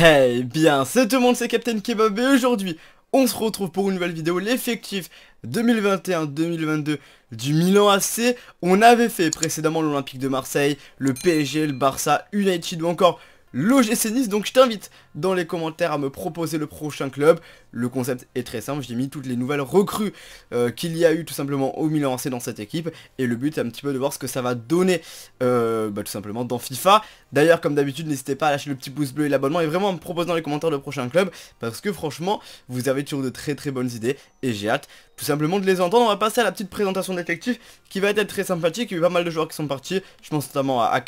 Hey bien, c'est tout le monde, c'est Captain Kebab et aujourd'hui, on se retrouve pour une nouvelle vidéo, l'effectif 2021-2022 du Milan AC. On avait fait précédemment l'Olympique de Marseille, le PSG, le Barça, United ou encore l'OGC Nice, donc je t'invite dans les commentaires à me proposer le prochain club. Le concept est très simple, j'ai mis toutes les nouvelles recrues euh, qu'il y a eu tout simplement au Milan C dans cette équipe. Et le but est un petit peu de voir ce que ça va donner euh, bah, tout simplement dans FIFA. D'ailleurs comme d'habitude n'hésitez pas à lâcher le petit pouce bleu et l'abonnement et vraiment à me proposer dans les commentaires le prochain club. Parce que franchement vous avez toujours de très très bonnes idées et j'ai hâte tout simplement de les entendre. On va passer à la petite présentation d'effectif qui va être très sympathique. Il y a eu pas mal de joueurs qui sont partis, je pense notamment à,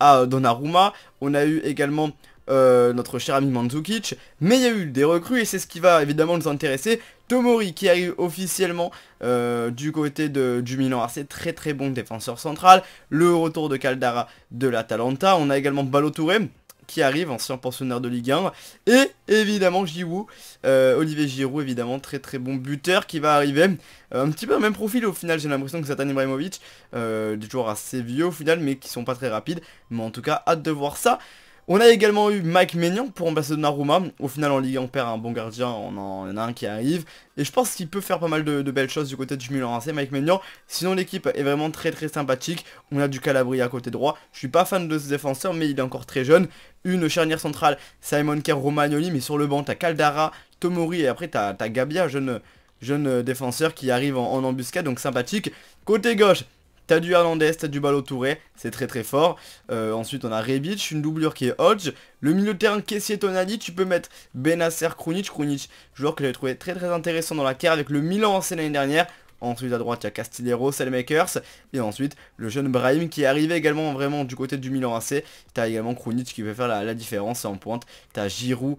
à Donnarumma. On a eu également euh, notre cher ami Mandzukic, mais il y a eu des recrues et c'est ce qui va évidemment nous intéresser. Tomori qui arrive officiellement euh, du côté de, du Milan assez très très bon défenseur central. Le retour de Caldara de l'Atalanta, on a également Balotouré qui arrive, ancien pensionnaire de Ligue 1, et évidemment Giroud, euh, Olivier Giroud évidemment, très très bon buteur qui va arriver, un petit peu le même profil au final, j'ai l'impression que Satan Ibrahimovic, des joueurs assez vieux au final, mais qui sont pas très rapides, mais en tout cas, hâte de voir ça, on a également eu Mike Maignan pour remplacer Naruma, Au final, en Ligue, on perd un bon gardien, on en, a un qui arrive. Et je pense qu'il peut faire pas mal de, belles choses du côté du Milan AC, Mike Maignan. Sinon, l'équipe est vraiment très très sympathique. On a du Calabria à côté droit. Je suis pas fan de ce défenseur, mais il est encore très jeune. Une charnière centrale, Simon Kerr, Romagnoli, mais sur le banc, t'as Caldara, Tomori, et après t'as Gabia, jeune, jeune défenseur qui arrive en embuscade, donc sympathique. Côté gauche, T'as du Hernandez, t'as du Balotouré, c'est très très fort. Euh, ensuite on a Rebic, une doublure qui est Hodge. Le milieu de terrain Kessier Tonali, tu peux mettre Benasser Krunic. Krunic, joueur que j'avais trouvé très très intéressant dans la carte avec le Milan AC l'année dernière. Ensuite à droite il y a Castillero, Selmakers Et ensuite le jeune Brahim qui est arrivé également vraiment du côté du Milan AC T'as également Krunic qui peut faire la, différence en pointe T'as Giroud,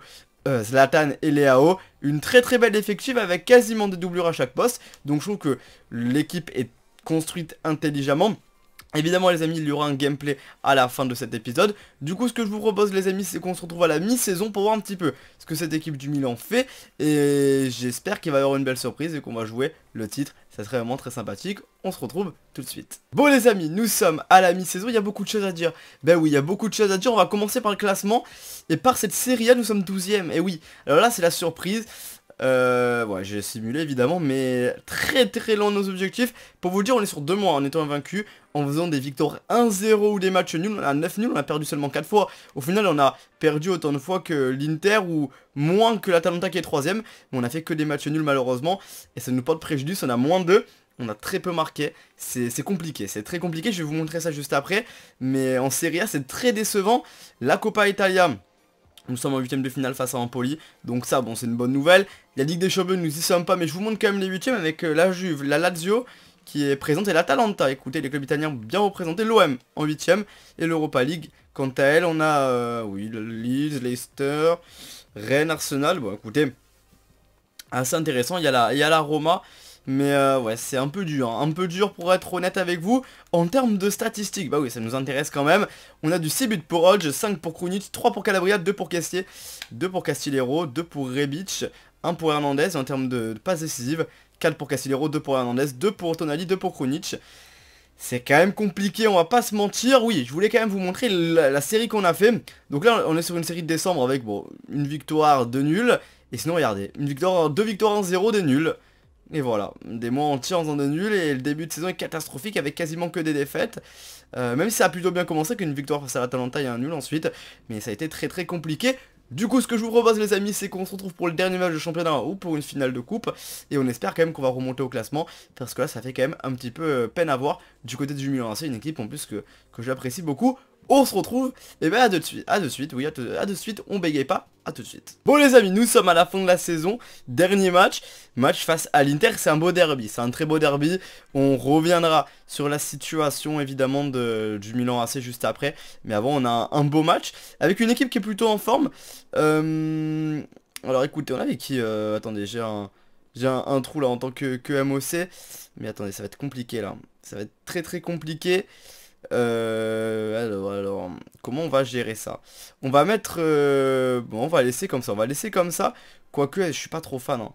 euh, Zlatan et Leao Une très très belle effective avec quasiment des doublures à chaque poste Donc je trouve que l'équipe est construite intelligemment. Évidemment les amis il y aura un gameplay à la fin de cet épisode Du coup ce que je vous propose les amis c'est qu'on se retrouve à la mi-saison pour voir un petit peu ce que cette équipe du Milan fait Et j'espère qu'il va y avoir une belle surprise et qu'on va jouer le titre Ça serait vraiment très sympathique, on se retrouve tout de suite Bon les amis nous sommes à la mi-saison, il y a beaucoup de choses à dire Ben oui il y a beaucoup de choses à dire, on va commencer par le classement Et par cette série A nous sommes 12 e et oui Alors là c'est la surprise euh, ouais, j'ai simulé évidemment, mais très très lent nos objectifs. Pour vous dire, on est sur deux mois en étant invaincu, en faisant des victoires 1-0 ou des matchs nuls. On a 9 nuls, on a perdu seulement 4 fois. Au final, on a perdu autant de fois que l'Inter ou moins que l'Atalanta qui est 3 Mais on a fait que des matchs nuls malheureusement, et ça nous porte préjudice, on a moins 2. On a très peu marqué, c'est compliqué, c'est très compliqué, je vais vous montrer ça juste après, mais en Serie A c'est très décevant, la Coppa Italia, nous sommes en huitième de finale face à Empoli, donc ça, bon, c'est une bonne nouvelle. La Ligue des Champions, nous y sommes pas, mais je vous montre quand même les huitièmes avec euh, la Juve, la Lazio, qui est présente, et la Talenta. Écoutez, les clubs italiens bien représentés, l'OM en huitième, et l'Europa League. Quant à elle, on a, euh, oui, oui, Leeds, Leicester, Rennes, Arsenal, bon, écoutez, assez intéressant. Il y a la, il y a la Roma, mais euh, ouais, c'est un peu dur, hein. un peu dur pour être honnête avec vous. En termes de statistiques, bah oui, ça nous intéresse quand même. On a du 6 buts pour Hodge, 5 pour Krunic, 3 pour Calabria, 2 pour Castier, 2 pour Castillero, 2 pour Rebic, 1 pour Hernandez. en termes de, passes décisives, 4 pour Castillero, 2 pour Hernandez, 2 pour Tonali, 2 pour Krunic. C'est quand même compliqué, on va pas se mentir. Oui, je voulais quand même vous montrer la, série qu'on a fait. Donc là, on est sur une série de décembre avec, bon, une victoire, de nul Et sinon, regardez, une victoire, victoires, en 0 des nuls. Et voilà, des mois entiers en faisant de nul et le début de saison est catastrophique avec quasiment que des défaites. Euh, même si ça a plutôt bien commencé qu'une victoire face à Talenta et un nul ensuite. Mais ça a été très très compliqué. Du coup, ce que je vous propose, les amis, c'est qu'on se retrouve pour le dernier match de championnat ou pour une finale de coupe. Et on espère quand même qu'on va remonter au classement. Parce que là, ça fait quand même un petit peu euh, peine à voir du côté du Milan. C'est une équipe en plus que, que j'apprécie beaucoup on se retrouve, et eh bien à de suite, à de suite, oui, à de, suite, on bégaye pas, à tout de suite. Bon les amis, nous sommes à la fin de la saison, dernier match, match face à l'Inter, c'est un beau derby, c'est un très beau derby, on reviendra sur la situation évidemment de, du Milan AC juste après, mais avant on a un, beau match, avec une équipe qui est plutôt en forme, euh, alors écoutez, on avec qui, euh, attendez, j'ai un, un, trou là en tant que, que MOC, mais attendez, ça va être compliqué là, ça va être très très compliqué, euh, alors, comment on va gérer ça On va mettre... Euh, bon, on va laisser comme ça. On va laisser comme ça. Quoique, je suis pas trop fan. Hein.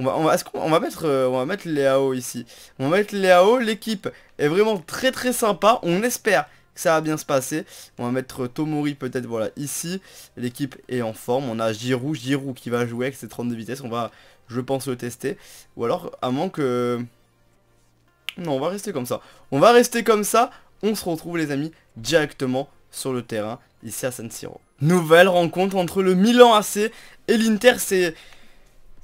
On va, on on va mettre, euh, on va mettre les ici. On va mettre les AO. L'équipe est vraiment très très sympa. On espère que ça va bien se passer. On va mettre Tomori peut-être, voilà, ici. L'équipe est en forme. On a Girou Giroud qui va jouer avec ses 32 vitesses. On va, je pense, le tester. Ou alors, à moins que... Non, on va rester comme ça. On va rester comme ça on se retrouve les amis directement sur le terrain ici à San Siro. Nouvelle rencontre entre le Milan AC et l'Inter, c'est...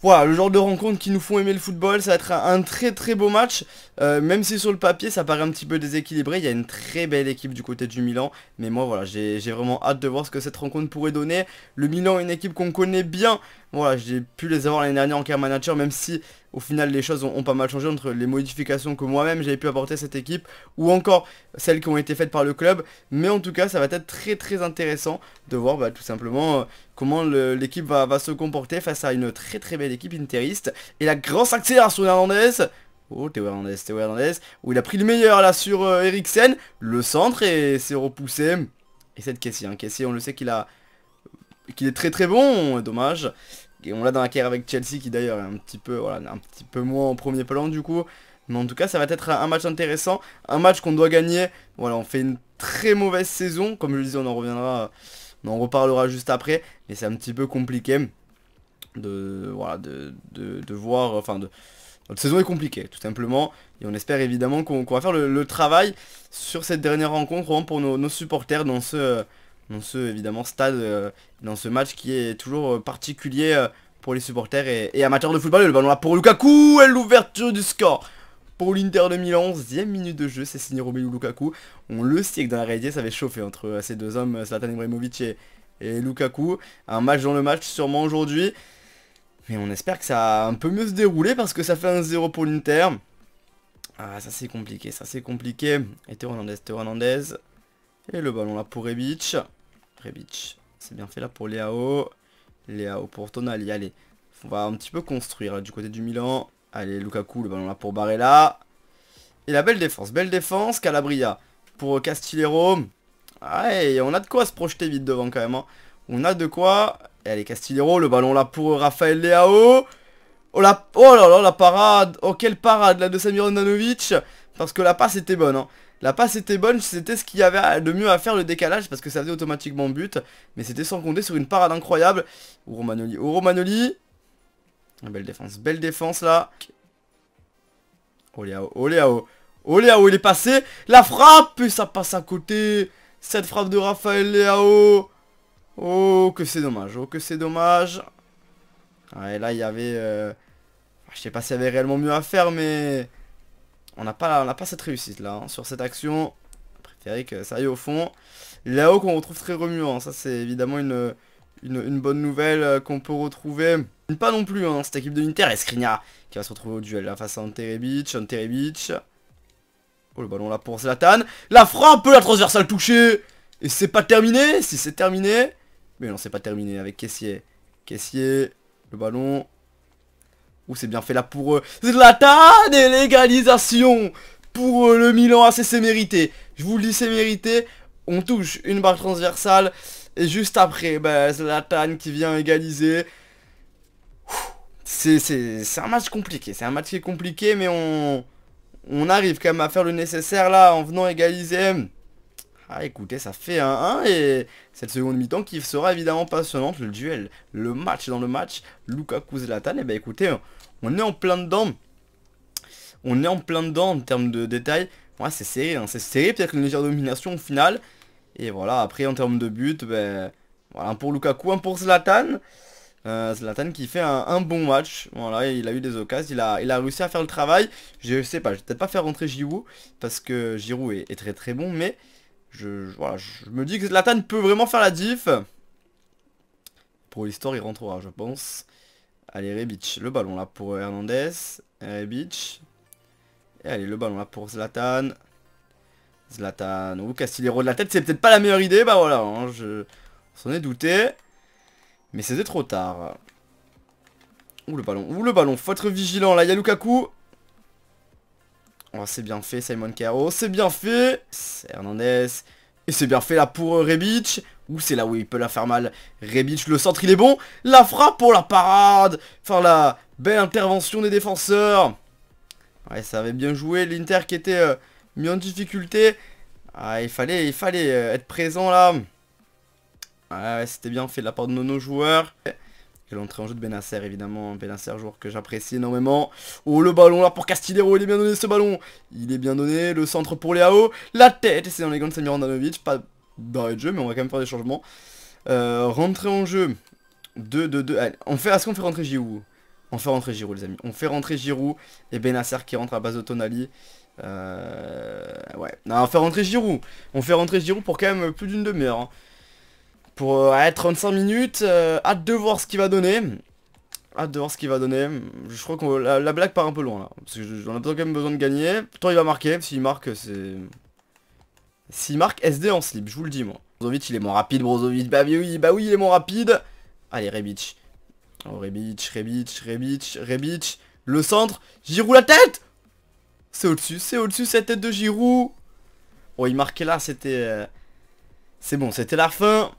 Voilà, le genre de rencontre qui nous font aimer le football, ça va être un, très très beau match, euh, même si sur le papier ça paraît un petit peu déséquilibré, il y a une très belle équipe du côté du Milan, mais moi voilà, j'ai vraiment hâte de voir ce que cette rencontre pourrait donner. Le Milan est une équipe qu'on connaît bien, voilà, j'ai pu les avoir l'année dernière en car manager, même si au final les choses ont, pas mal changé entre les modifications que moi-même j'avais pu apporter à cette équipe ou encore celles qui ont été faites par le club. Mais en tout cas ça va être très très intéressant de voir bah, tout simplement euh, comment l'équipe va, se comporter face à une très très belle équipe interiste. Et la grosse accélération néerlandaise. Oh, Théo Hernandez, Théo Hernandez, où il a pris le meilleur là sur euh, Eriksen, le centre et s'est repoussé. Et cette de hein, on le sait qu'il a qu'il est très très bon, dommage. Et on l'a dans la guerre avec Chelsea qui d'ailleurs est un petit peu voilà, un petit peu moins en premier plan du coup. Mais en tout cas, ça va être un match intéressant, un match qu'on doit gagner. Voilà, on fait une très mauvaise saison, comme je le disais, on en reviendra on reparlera juste après, mais c'est un petit peu compliqué de de, voir enfin de notre saison est compliquée tout simplement et on espère évidemment qu'on va faire le, travail sur cette dernière rencontre pour nos, nos supporters dans ce dans ce évidemment stade, euh, dans ce match qui est toujours euh, particulier euh, pour les supporters et, amateurs de football. Le ballon là pour Lukaku et l'ouverture du score pour l'Inter de Milan, e minute de jeu, c'est signé Romelu Lukaku. On le sait que dans la réalité ça avait chauffé entre ces deux hommes, Zlatan Ibrahimovic et, Lukaku. Un match dans le match sûrement aujourd'hui. Mais on espère que ça a un peu mieux se dérouler parce que ça fait un 0 pour l'Inter. Ah ça c'est compliqué, ça c'est compliqué. Et Théo Hernandez, Théo Hernandez. Et le ballon là pour Rebic. C'est bien fait là pour Léao. Léao pour Tonali. Allez, on va un petit peu construire hein, du côté du Milan. Allez, Lukaku, le ballon là pour Barella. Et la belle défense. Belle défense, Calabria pour Castillero. Allez, on a de quoi se projeter vite devant quand même. Hein. On a de quoi. Et allez, Castillero, le ballon là pour Raphaël Léao. Oh, la... oh là là, la parade. Oh, quelle parade là de Samir Nanovic. Parce que la passe était bonne. Hein. La passe était bonne, c'était ce qu'il y avait de mieux à faire le décalage parce que ça faisait automatiquement but. Mais c'était sans compter sur une parade incroyable. Ou Romanoli, au Romanoli. Ah, belle défense, belle défense là. Oléao, Oléao. Oléao il est passé. La frappe, ça passe à côté. Cette frappe de Raphaël Léao. Oh que c'est dommage, oh que c'est dommage. Ouais ah, là il y avait... Euh, je sais pas s'il y avait réellement mieux à faire mais... On n'a pas, pas cette réussite là. Hein. Sur cette action, préféré que ça aille au fond. là qu'on retrouve très remuant. Hein. Ça c'est évidemment une, une, bonne nouvelle euh, qu'on peut retrouver. Pas non plus hein, cette équipe de l'Inter. Skriniar qui va se retrouver au duel là face à Anterebic. Anterebic. Oh le ballon là pour Zlatan. La frappe, la transversale touchée. Et c'est pas terminé Si c'est terminé. Mais non c'est pas terminé avec Caissier. Caissier. Le ballon c'est bien fait là pour eux. Zlatan et l'égalisation pour euh, le Milan assez c'est mérité. Je vous le dis, c'est mérité. On touche une barre transversale. Et juste après, bah, la Zlatan qui vient égaliser. C'est un match compliqué. C'est un match qui est compliqué, mais on, on arrive quand même à faire le nécessaire là en venant égaliser. Ah écoutez, ça fait 1-1 et cette seconde mi-temps qui sera évidemment passionnante, le duel, le match dans le match, Lukaku Zlatan, et eh bah ben, écoutez, on est en plein dedans. On est en plein dedans en termes de détails. Ouais, c'est serré, hein, c'est serré, peut-être une légère domination au final. Et voilà, après en termes de but, ben, voilà, un pour Lukaku, un pour Zlatan. Euh, Zlatan qui fait un, bon match, voilà, il a eu des occasions, il a, il a réussi à faire le travail. Je sais pas, je vais peut-être pas faire rentrer Giroud, parce que Giroud est, très très bon, mais je, je me dis que Zlatan peut vraiment faire la diff. Pour l'histoire, il rentrera, je pense. Allez, Rebic, le ballon là pour Hernandez. Rebic. Et allez, le ballon là pour Zlatan. Zlatan ou Castillero de la tête, c'est peut-être pas la meilleure idée. Bah voilà, hein, je... on s'en est douté. Mais c'était trop tard. Ouh le ballon, ouh le ballon, faut être vigilant là, il y Oh, c'est bien fait Simon Caro, c'est bien fait. Hernandez. Et c'est bien fait là pour Rebic. Ou c'est là où il peut la faire mal. Rebic, le centre, il est bon. La frappe pour la parade. Enfin, la belle intervention des défenseurs. Ouais, ça avait bien joué. L'Inter qui était euh, mis en difficulté. Ah, il fallait, il fallait euh, être présent là. Ah, ouais, c'était bien fait de la part de nos joueurs. Et l'entrée en jeu de Benacer, évidemment. Benacer, joueur que j'apprécie énormément. Oh, le ballon là pour Castillero, il est bien donné ce ballon. Il est bien donné, le centre pour Léao. La tête, c'est dans les gants de Samir Andanovic. Pas dans de jeu, mais on va quand même faire des changements. Euh, rentrer en jeu. 2, 2, 2. on fait, est-ce qu'on fait rentrer Giroud On fait rentrer Giroud, les amis. On fait rentrer Giroud et benasser qui rentre à base de Tonali. Euh, ouais. on fait rentrer Giroud. On fait rentrer Giroud pour quand même plus d'une demi-heure. Hein. Pour euh, 35 minutes. Euh, hâte de voir ce qu'il va donner. Hâte de voir ce qu'il va donner. Je crois que la, blague part un peu loin là. Parce j'en a quand même besoin de gagner. Pourtant il va marquer. S'il marque, c'est... S'il marque SD en slip, je vous le dis moi. Brozovic, il est moins rapide, Brozovic. Bah oui, bah oui, il est moins rapide. Allez, Rebic. Oh, Rebic, Rebic, Rebic, Rebic. Le centre. Giroud la tête C'est au-dessus, c'est au-dessus cette tête de Giroud. Oh, il marquait là, c'était... Euh, c'est bon, c'était la fin.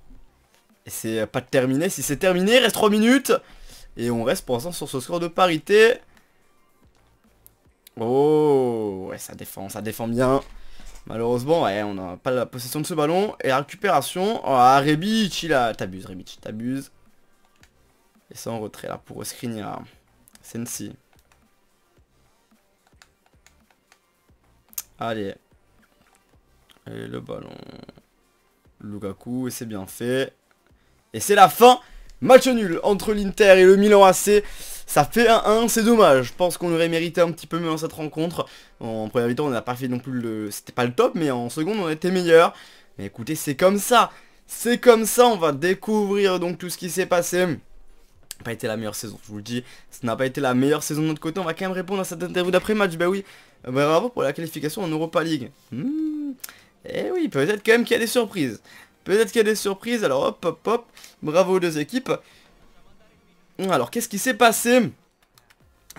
Et c'est pas terminé. Si c'est terminé, il reste 3 minutes. Et on reste pour l'instant sur ce score de parité. Oh, ouais, ça défend, ça défend bien. Malheureusement, on n'a pas la possession de ce ballon. Et la récupération. à oh, ah, il a... T'abuses, Rebic, t'abuses. Et ça en retrait, là, pour à Sensi. Allez. Et le ballon. Lukaku, et c'est bien fait. Et c'est la fin Match nul entre l'Inter et le Milan AC. Ça fait un 1, c'est dommage. Je pense qu'on aurait mérité un petit peu mieux dans cette rencontre. En première mi-temps, on n'a pas fait non plus le... C'était pas le top, mais en seconde, on était meilleur. Mais écoutez, c'est comme ça. C'est comme ça, on va découvrir donc tout ce qui s'est passé pas été la meilleure saison, je vous le dis, Ce n'a pas été la meilleure saison de notre côté, on va quand même répondre à cette interview d'après-match, bah oui, euh, ben, bravo pour la qualification en Europa League. Et hmm. Eh oui, peut-être quand même qu'il y a des surprises, peut-être qu'il y a des surprises, alors hop, hop, hop, bravo aux deux équipes, alors qu'est-ce qui s'est passé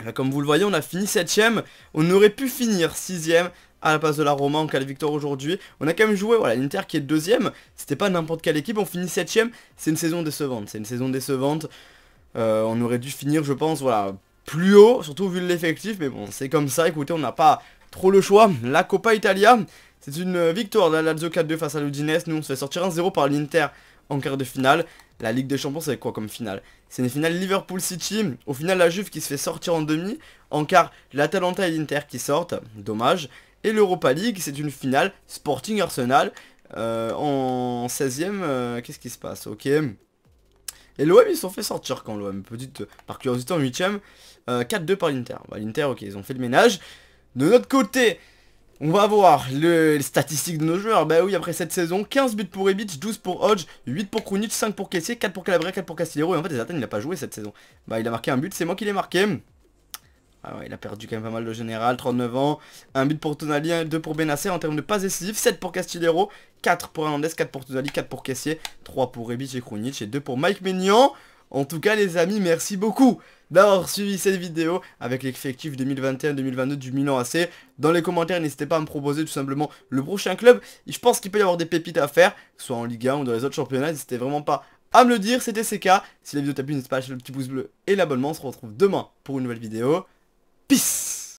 eh comme vous le voyez, on a fini 7ème, on aurait pu finir 6ème à la place de la Roma en cas de victoire aujourd'hui. On a quand même joué, voilà, l'Inter qui est deuxième, c'était pas n'importe quelle équipe, on finit 7ème, c'est une saison décevante, c'est une saison décevante. Euh, on aurait dû finir, je pense, voilà, plus haut, surtout vu l'effectif, mais bon, c'est comme ça, écoutez, on n'a pas trop le choix. La Coppa Italia, c'est une victoire de la Lazio 4-2 face à l'Udinese, nous on se fait sortir 1-0 par l'Inter en quart de finale. La Ligue des Champions, c'est quoi comme finale C'est une finale Liverpool City. Au final, la Juve qui se fait sortir en demi. En quart, l'Atalanta et l'Inter qui sortent. Dommage. Et l'Europa League, c'est une finale Sporting Arsenal. Euh, en 16ème, euh, qu'est-ce qui se passe Ok. Et l'OM, ils sont fait sortir quand l'OM Petite, par curiosité, en 8ème. 4-2 euh, par l'Inter. Bah, L'Inter, ok, ils ont fait le ménage. De notre côté, on va voir les statistiques de nos joueurs. Bah oui, après cette saison, 15 buts pour Ribic, 12 pour Hodge, 8 pour Krunic, 5 pour Kessier, 4 pour Calabria, 4 pour Castillero. Et en fait, Zlatan, il a pas joué cette saison. Bah, il a marqué un but, c'est moi qui l'ai marqué. Ah il a perdu quand même pas mal de général, 39 ans. 1 but pour Tonali, 2 pour Benacer en termes de passes décisives, 7 pour Castillero, 4 pour Hernandez, 4 pour Tonali, 4 pour Kessier, 3 pour Rebic et Krunic et 2 pour Mike Maignan. En tout cas les amis, merci beaucoup d'avoir suivi cette vidéo avec l'effectif 2021-2022 du Milan AC. Dans les commentaires, n'hésitez pas à me proposer tout simplement le prochain club. Je pense qu'il peut y avoir des pépites à faire, soit en Ligue 1 ou dans les autres championnats. N'hésitez vraiment pas à me le dire, c'était CK. Si la vidéo t'a plu, n'hésite pas à lâcher le petit pouce bleu et l'abonnement. On se retrouve demain pour une nouvelle vidéo. Peace